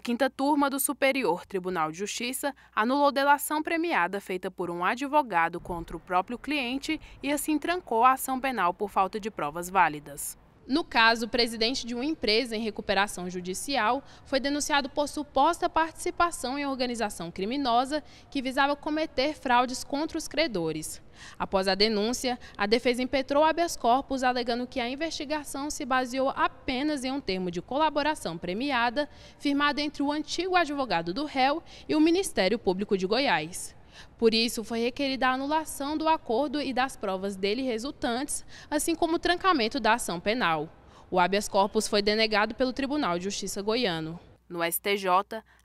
A quinta turma do Superior Tribunal de Justiça anulou delação premiada feita por um advogado contra o próprio cliente e assim trancou a ação penal por falta de provas válidas. No caso, o presidente de uma empresa em recuperação judicial foi denunciado por suposta participação em organização criminosa que visava cometer fraudes contra os credores. Após a denúncia, a defesa impetrou habeas corpus alegando que a investigação se baseou apenas apenas em um termo de colaboração premiada firmado entre o antigo advogado do réu e o Ministério Público de Goiás. Por isso, foi requerida a anulação do acordo e das provas dele resultantes, assim como o trancamento da ação penal. O habeas corpus foi denegado pelo Tribunal de Justiça goiano. No STJ,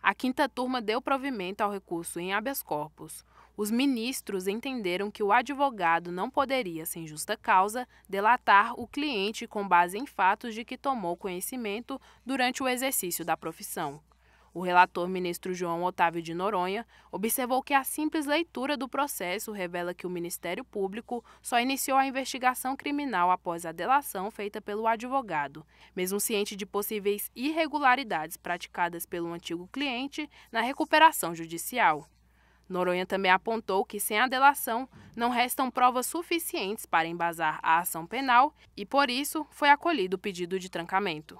a quinta turma deu provimento ao recurso em habeas corpus os ministros entenderam que o advogado não poderia, sem justa causa, delatar o cliente com base em fatos de que tomou conhecimento durante o exercício da profissão. O relator ministro João Otávio de Noronha observou que a simples leitura do processo revela que o Ministério Público só iniciou a investigação criminal após a delação feita pelo advogado, mesmo ciente de possíveis irregularidades praticadas pelo antigo cliente na recuperação judicial. Noronha também apontou que, sem a delação, não restam provas suficientes para embasar a ação penal e, por isso, foi acolhido o pedido de trancamento.